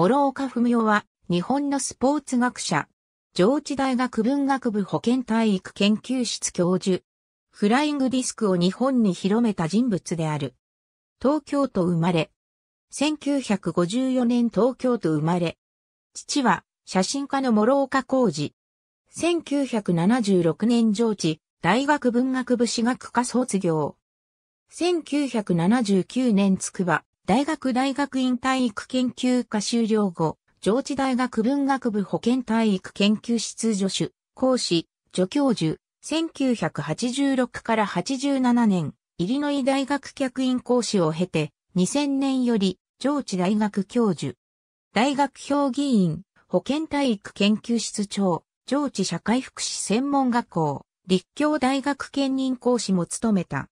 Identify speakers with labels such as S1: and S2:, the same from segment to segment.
S1: 諸岡文夫は、日本のスポーツ学者、上智大学文学部保健体育研究室教授、フライングディスクを日本に広めた人物である。東京都生まれ。1954年東京都生まれ。父は、写真家の諸岡浩二。1976年上智、大学文学部史学科卒業。1979年筑波、大学大学院体育研究科修了後、上智大学文学部保健体育研究室助手、講師、助教授、1986から87年、イリノイ大学客員講師を経て、2000年より上智大学教授、大学評議員、保健体育研究室長、上智社会福祉専門学校、立教大学兼任講師も務めた。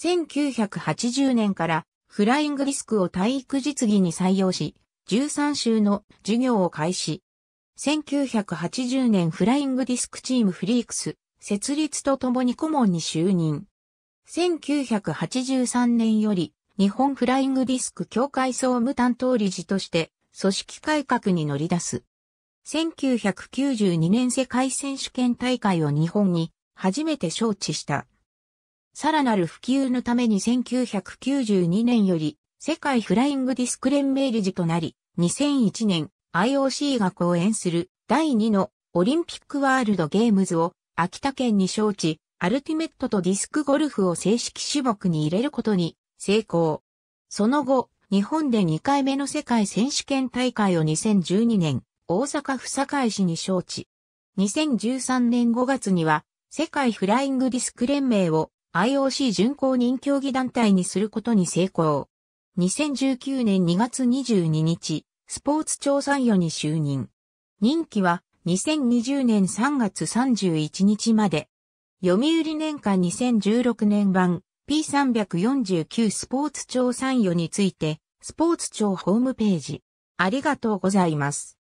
S1: 1980年からフライングディスクを体育実技に採用し、13週の授業を開始。1980年フライングディスクチームフリークス設立とともに顧問に就任。1983年より日本フライングディスク協会総務担当理事として組織改革に乗り出す。1992年世界選手権大会を日本に初めて招致したさらなる普及のために1992年より世界フライングディスク連盟理事となり、2001年 IOC が講演する第2のオリンピックワールドゲームズを秋田県に招致、アルティメットとディスクゴルフを正式種目に入れることに成功。その後、日本で2回目の世界選手権大会を2012年、大阪府堺市に招致。2013年5月には、世界フライングディスク連盟を IOC 巡航人競技団体にすることに成功。2019年2月22日、スポーツ調査与に就任。任期は2020年3月31日まで。読売年間2016年版 P349 スポーツ庁参与について、スポーツ庁ホームページ。ありがとうございます。